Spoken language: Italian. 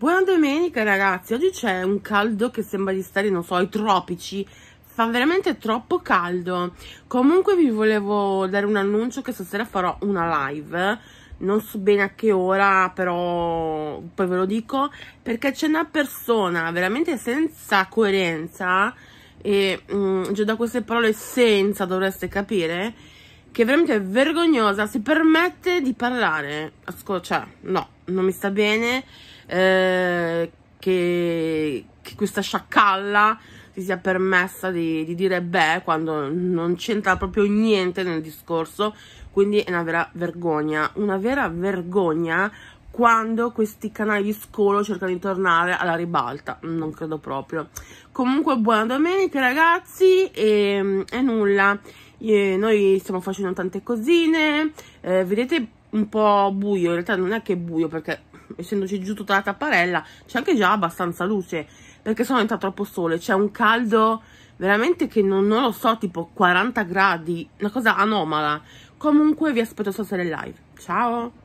Buona domenica ragazzi, oggi c'è un caldo che sembra di stare, non so, ai tropici, fa veramente troppo caldo. Comunque vi volevo dare un annuncio che stasera farò una live, non so bene a che ora, però poi ve lo dico, perché c'è una persona veramente senza coerenza e mh, mm, già da queste parole senza dovreste capire che veramente è vergognosa, si permette di parlare, Ascol cioè no, non mi sta bene eh, che, che, questa sciacalla si sia permessa di, di dire beh quando non c'entra proprio niente nel discorso quindi è una vera vergogna una vera vergogna quando questi canali di scolo cercano di tornare alla ribalta non credo proprio comunque buona domenica ragazzi e, ehm, e nulla e noi stiamo facendo tante cosine eh, vedete un po' buio in realtà non è che è buio perché essendoci giù tutta la tapparella, c'è anche già abbastanza luce, perché sono entra troppo sole, c'è un caldo veramente che non, non, lo so, tipo 40 gradi, una cosa anomala. Comunque vi aspetto stasera in live. Ciao!